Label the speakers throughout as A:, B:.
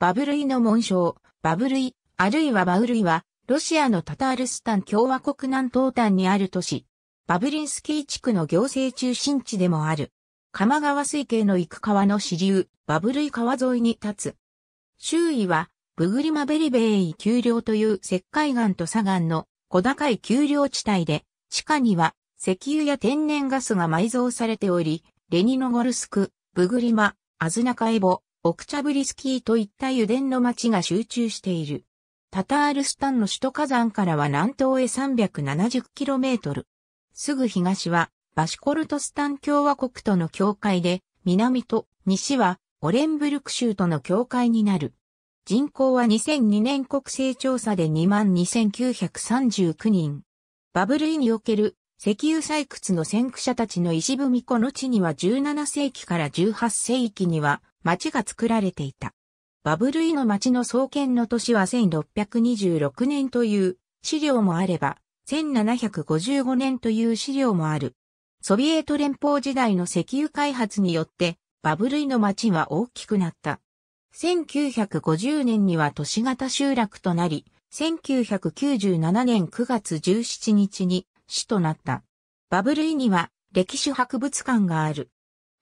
A: バブルイの紋章、バブルイ、あるいはバウルイは、ロシアのタタールスタン共和国南東端にある都市、バブリンスキー地区の行政中心地でもある。鎌川水系の行く川の支流、バブルイ川沿いに立つ。周囲は、ブグリマベリベイ丘陵という石灰岩と砂岩の小高い丘陵地帯で、地下には石油や天然ガスが埋蔵されており、レニノゴルスク、ブグリマ、アズナカエボ、オクチャブリスキーといった油田の町が集中している。タタールスタンの首都火山からは南東へ 370km。すぐ東はバシコルトスタン共和国との境界で、南と西はオレンブルク州との境界になる。人口は2002年国勢調査で22,939人。バブル以における石油採掘の先駆者たちの石踏み子の地には17世紀から18世紀には町が作られていた。バブルイの町の創建の年は1626年という資料もあれば、1755年という資料もある。ソビエト連邦時代の石油開発によってバブルイの町は大きくなった。1950年には都市型集落となり、1997年9月17日に市となった。バブルイには歴史博物館がある。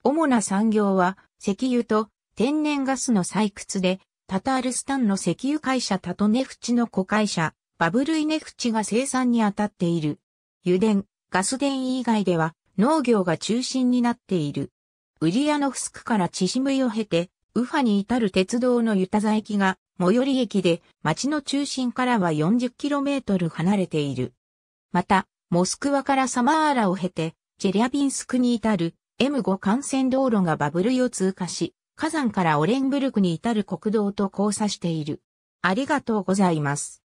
A: 主な産業は石油と天然ガスの採掘で、タタールスタンの石油会社タトネフチの子会社、バブルイネフチが生産に当たっている。油田、ガス田以外では農業が中心になっている。ウリアノフスクからチシムイを経て、ウファに至る鉄道のユタザ駅が最寄り駅で町の中心からは 40km 離れている。また、モスクワからサマーラを経て、チェリャビンスクに至る M5 幹線道路がバブルイを通過し、火山からオレンブルクに至る国道と交差している。ありがとうございます。